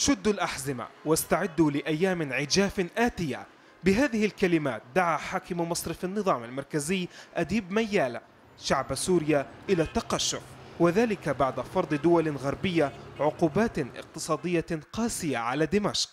شدوا الأحزمة واستعدوا لأيام عجاف آتية بهذه الكلمات دعا حاكم مصرف النظام المركزي أديب ميالة شعب سوريا إلى التقشف وذلك بعد فرض دول غربية عقوبات اقتصادية قاسية على دمشق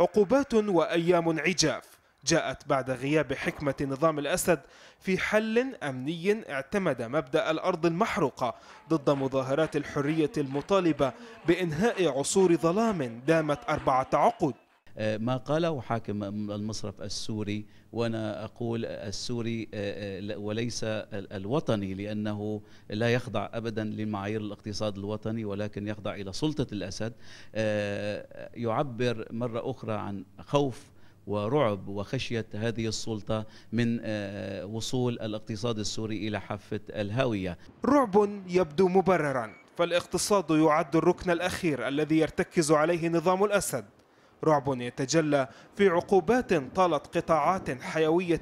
عقوبات وأيام عجاف جاءت بعد غياب حكمة نظام الأسد في حل أمني اعتمد مبدأ الأرض المحروقة ضد مظاهرات الحرية المطالبة بإنهاء عصور ظلام دامت أربعة عقود أه، ما قاله حاكم المصرف السوري وانا اقول السوري أه، أه، وليس الوطني لانه لا يخضع ابدا لمعايير الاقتصاد الوطني ولكن يخضع الى سلطه الاسد يعبر مره اخرى عن خوف ورعب وخشيه هذه السلطه من آه، وصول الاقتصاد السوري الى حافه الهاويه. رعب يبدو مبررا فالاقتصاد يعد الركن الاخير الذي يرتكز عليه نظام الاسد. رعب يتجلى في عقوبات طالت قطاعات حيويه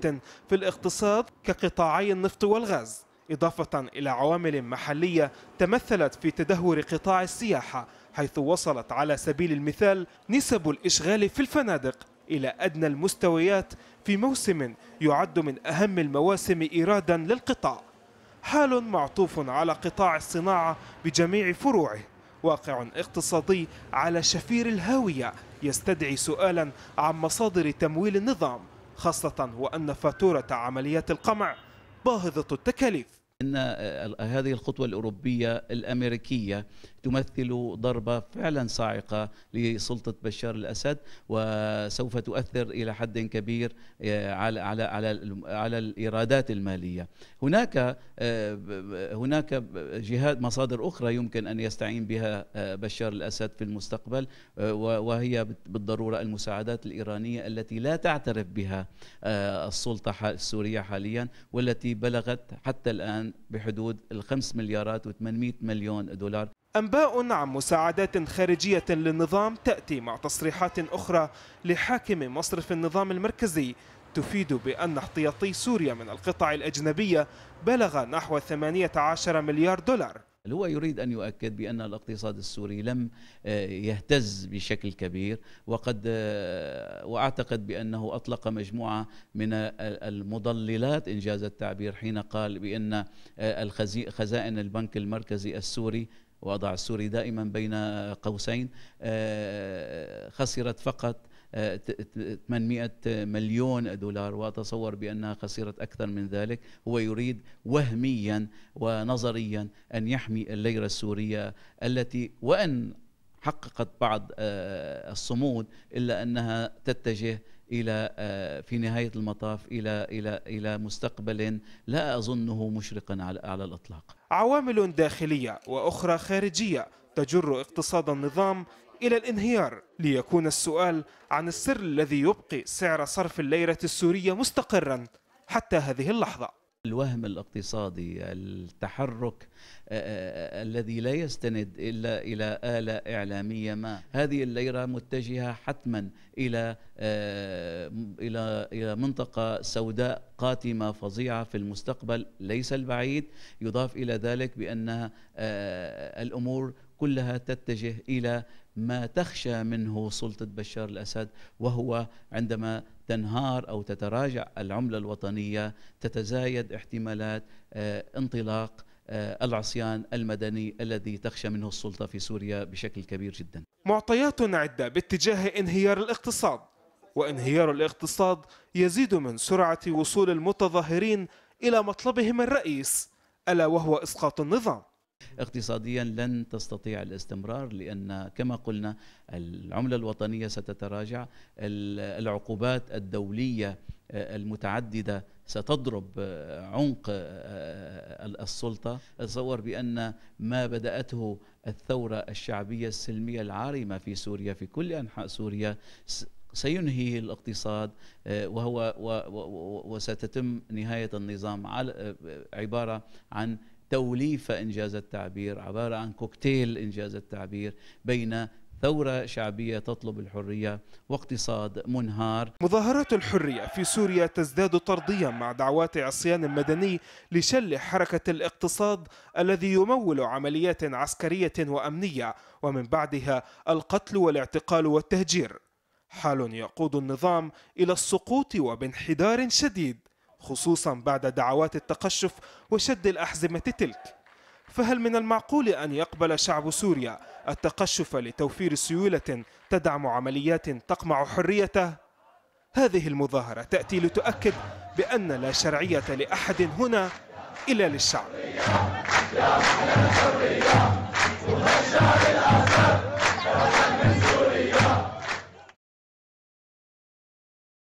في الاقتصاد كقطاعي النفط والغاز. إضافة إلى عوامل محلية تمثلت في تدهور قطاع السياحة حيث وصلت على سبيل المثال نسب الإشغال في الفنادق إلى أدنى المستويات في موسم يعد من أهم المواسم إيرادا للقطاع حال معطوف على قطاع الصناعة بجميع فروعه واقع اقتصادي على شفير الهاوية يستدعي سؤالا عن مصادر تمويل النظام خاصة وأن فاتورة عمليات القمع باهظة التكاليف ان آه، هذه الخطوه الاوروبيه الامريكيه تمثل ضربه فعلا صاعقه لسلطه بشار الاسد وسوف تؤثر الى حد كبير آه، على على على على الايرادات الماليه. هناك آه، هناك جهات مصادر اخرى يمكن ان يستعين بها بشار الاسد في المستقبل وهي بالضروره المساعدات الايرانيه التي لا تعترف بها السلطه السوريه حاليا والتي بلغت حتى الان بحدود الخمس مليارات و800 مليون دولار أنباء عن مساعدات خارجية للنظام تأتي مع تصريحات أخرى لحاكم مصرف النظام المركزي تفيد بأن احتياطي سوريا من القطع الأجنبية بلغ نحو 18 مليار دولار هو يريد أن يؤكد بأن الاقتصاد السوري لم آه، يهتز بشكل كبير وقد آه، وأعتقد بأنه أطلق مجموعة من المضللات إن جاز التعبير حين قال بأن آه، خزائن البنك المركزي السوري وضع السوري دائما بين قوسين خسرت فقط 800 مليون دولار واتصور بانها خسرت اكثر من ذلك هو يريد وهميا ونظريا ان يحمي الليره السوريه التي وان حققت بعض آه، الصمود الا انها تتجه الى آه، في نهايه المطاف الى الى الى مستقبل لا اظنه مشرقا على على الاطلاق. عوامل داخليه واخرى خارجيه تجر اقتصاد النظام إلى الانهيار ليكون السؤال عن السر الذي يبقي سعر صرف الليرة السورية مستقرا حتى هذه اللحظة الوهم الاقتصادي التحرك آه، آه، آه، الذي لا يستند الا الى اله اعلاميه ما هذه الليره متجهه حتما الى الى الى منطقه سوداء قاتمه فظيعه في المستقبل ليس البعيد يضاف الى ذلك بان الامور كلها تتجه الى ما تخشى منه سلطة بشار الأسد وهو عندما تنهار أو تتراجع العملة الوطنية تتزايد احتمالات آه، انطلاق آه، العصيان المدني الذي تخشى منه السلطة في سوريا بشكل كبير جدا معطيات عدة باتجاه انهيار الاقتصاد وانهيار الاقتصاد يزيد من سرعة وصول المتظاهرين إلى مطلبهم الرئيس ألا وهو إسقاط النظام اقتصاديا لن تستطيع الاستمرار لأن كما قلنا العملة الوطنية ستتراجع العقوبات الدولية آه، المتعددة ستضرب آه، عنق آه، السلطة أتصور بأن ما بدأته الثورة الشعبية السلمية العارمة في سوريا في كل أنحاء سوريا سينهي الاقتصاد وهو وستتم نهاية النظام عبارة عن توليفة إنجاز التعبير عبارة عن كوكتيل إنجاز التعبير بين ثورة شعبية تطلب الحرية واقتصاد منهار مظاهرات الحرية في سوريا تزداد طرديا مع دعوات عصيان مدني لشل حركة الاقتصاد الذي يمول عمليات عسكرية وأمنية ومن بعدها القتل والاعتقال والتهجير حال يقود النظام إلى السقوط وبانحدار شديد خصوصا بعد دعوات التقشف وشد الأحزمة تلك فهل من المعقول أن يقبل شعب سوريا التقشف لتوفير سيولة تدعم عمليات تقمع حريته؟ هذه المظاهرة تأتي لتؤكد بأن لا شرعية لأحد هنا إلا للشعب يا